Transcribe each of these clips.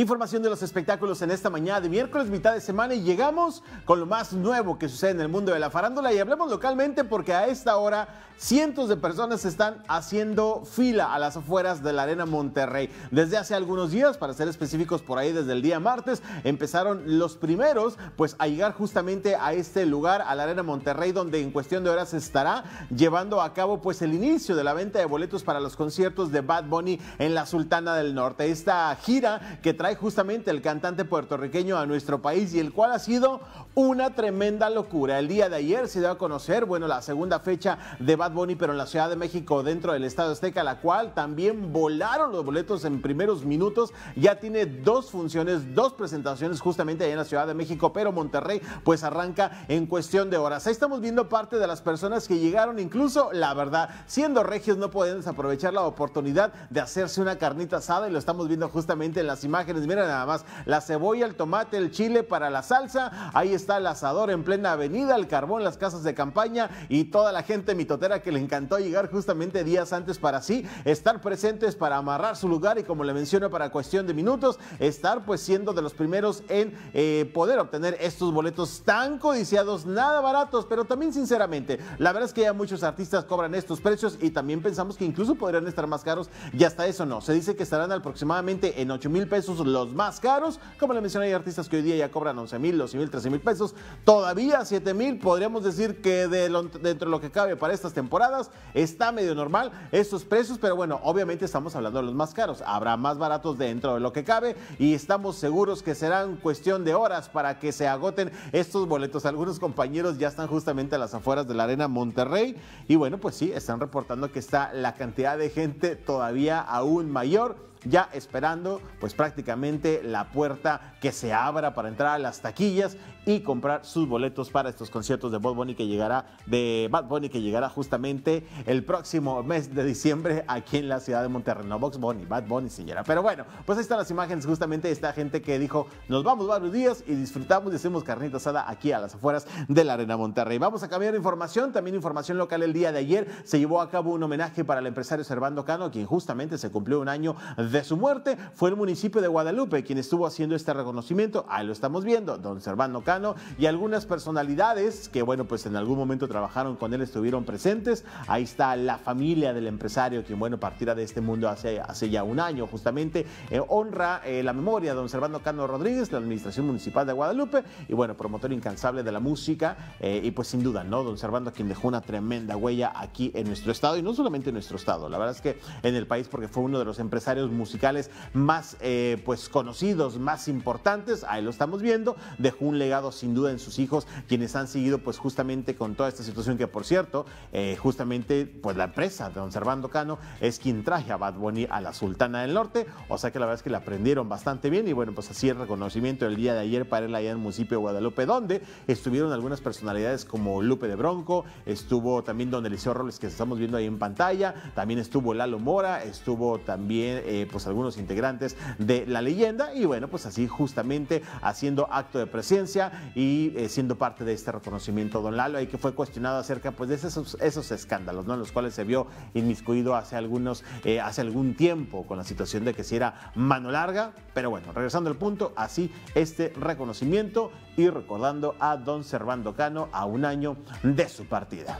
Información de los espectáculos en esta mañana de miércoles, mitad de semana, y llegamos con lo más nuevo que sucede en el mundo de la farándula. Y hablemos localmente porque a esta hora cientos de personas están haciendo fila a las afueras de la Arena Monterrey. Desde hace algunos días, para ser específicos, por ahí desde el día martes, empezaron los primeros pues a llegar justamente a este lugar, a la Arena Monterrey, donde en cuestión de horas estará llevando a cabo pues el inicio de la venta de boletos para los conciertos de Bad Bunny en la Sultana del Norte. Esta gira que trae justamente el cantante puertorriqueño a nuestro país y el cual ha sido una tremenda locura. El día de ayer se dio a conocer, bueno, la segunda fecha de Bad Bunny, pero en la Ciudad de México, dentro del Estado Azteca, la cual también volaron los boletos en primeros minutos. Ya tiene dos funciones, dos presentaciones justamente allá en la Ciudad de México, pero Monterrey pues arranca en cuestión de horas. Ahí estamos viendo parte de las personas que llegaron, incluso la verdad, siendo regios no pueden desaprovechar la oportunidad de hacerse una carnita asada y lo estamos viendo justamente en las imágenes mira nada más, la cebolla, el tomate, el chile para la salsa, ahí está el asador en plena avenida, el carbón, las casas de campaña y toda la gente mitotera que le encantó llegar justamente días antes para sí, estar presentes, para amarrar su lugar y como le menciono para cuestión de minutos, estar pues siendo de los primeros en eh, poder obtener estos boletos tan codiciados, nada baratos, pero también sinceramente, la verdad es que ya muchos artistas cobran estos precios y también pensamos que incluso podrían estar más caros y hasta eso no, se dice que estarán aproximadamente en 8 mil pesos los más caros. Como le mencioné, hay artistas que hoy día ya cobran 11 mil, 12 mil, 13 mil pesos. Todavía 7 mil, podríamos decir que dentro de lo que cabe para estas temporadas está medio normal estos precios, pero bueno, obviamente estamos hablando de los más caros. Habrá más baratos dentro de lo que cabe y estamos seguros que serán cuestión de horas para que se agoten estos boletos. Algunos compañeros ya están justamente a las afueras de la Arena Monterrey y bueno, pues sí, están reportando que está la cantidad de gente todavía aún mayor ya esperando pues prácticamente la puerta que se abra para entrar a las taquillas y comprar sus boletos para estos conciertos de Bad Bunny que llegará de Bad Bunny que llegará justamente el próximo mes de diciembre aquí en la ciudad de Monterrey. No Box Bunny, Bad Bunny señora. Pero bueno, pues ahí están las imágenes justamente de esta gente que dijo, "Nos vamos varios días y disfrutamos y hacemos carnita asada aquí a las afueras de la Arena Monterrey." Vamos a cambiar información, también información local el día de ayer se llevó a cabo un homenaje para el empresario Servando Cano, quien justamente se cumplió un año de de su muerte fue el municipio de Guadalupe quien estuvo haciendo este reconocimiento. Ahí lo estamos viendo, don Servando Cano y algunas personalidades que, bueno, pues en algún momento trabajaron con él, estuvieron presentes. Ahí está la familia del empresario quien, bueno, partirá de este mundo hace, hace ya un año. Justamente eh, honra eh, la memoria de don Servando Cano Rodríguez, la administración municipal de Guadalupe y, bueno, promotor incansable de la música eh, y pues sin duda, ¿no? Don Servando quien dejó una tremenda huella aquí en nuestro estado y no solamente en nuestro estado, la verdad es que en el país porque fue uno de los empresarios musicales más eh, pues conocidos, más importantes, ahí lo estamos viendo, dejó un legado sin duda en sus hijos, quienes han seguido pues justamente con toda esta situación que por cierto, eh, justamente pues la empresa de Don Servando Cano es quien traje a Bad Bunny a la Sultana del Norte, o sea que la verdad es que la aprendieron bastante bien y bueno, pues así el reconocimiento del día de ayer para él allá en el municipio de Guadalupe, donde estuvieron algunas personalidades como Lupe de Bronco, estuvo también Don Eliseo Robles que estamos viendo ahí en pantalla, también estuvo Lalo Mora, estuvo también eh, pues algunos integrantes de la leyenda y bueno, pues así justamente haciendo acto de presencia y eh, siendo parte de este reconocimiento don Lalo, ahí que fue cuestionado acerca pues de esos, esos escándalos, ¿no? En los cuales se vio inmiscuido hace algunos, eh, hace algún tiempo con la situación de que si era mano larga, pero bueno, regresando al punto, así este reconocimiento y recordando a don Servando Cano a un año de su partida.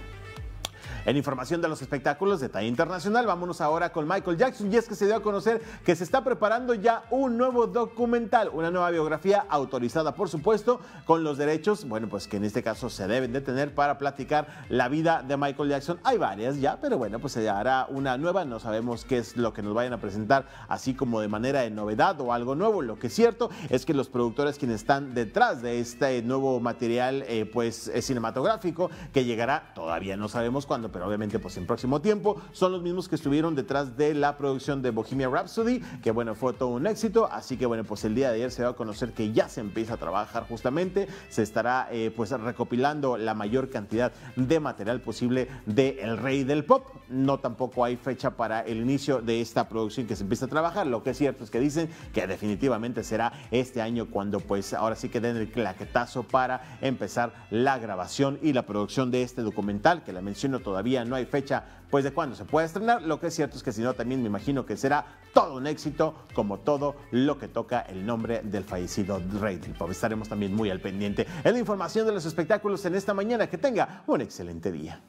En información de los espectáculos de talla internacional, vámonos ahora con Michael Jackson. Y es que se dio a conocer que se está preparando ya un nuevo documental, una nueva biografía autorizada, por supuesto, con los derechos, bueno, pues que en este caso se deben de tener para platicar la vida de Michael Jackson. Hay varias ya, pero bueno, pues se hará una nueva. No sabemos qué es lo que nos vayan a presentar, así como de manera de novedad o algo nuevo. Lo que es cierto es que los productores quienes están detrás de este nuevo material, eh, pues eh, cinematográfico, que llegará, todavía no sabemos cuándo pero obviamente pues en próximo tiempo, son los mismos que estuvieron detrás de la producción de Bohemia Rhapsody, que bueno, fue todo un éxito, así que bueno, pues el día de ayer se va a conocer que ya se empieza a trabajar justamente, se estará eh, pues recopilando la mayor cantidad de material posible de El Rey del Pop, no tampoco hay fecha para el inicio de esta producción que se empieza a trabajar, lo que es cierto es que dicen que definitivamente será este año cuando pues ahora sí que den el claquetazo para empezar la grabación y la producción de este documental que la menciono todavía todavía no hay fecha pues de cuándo se puede estrenar. Lo que es cierto es que si no, también me imagino que será todo un éxito, como todo lo que toca el nombre del fallecido rey Estaremos también muy al pendiente en la información de los espectáculos en esta mañana. Que tenga un excelente día.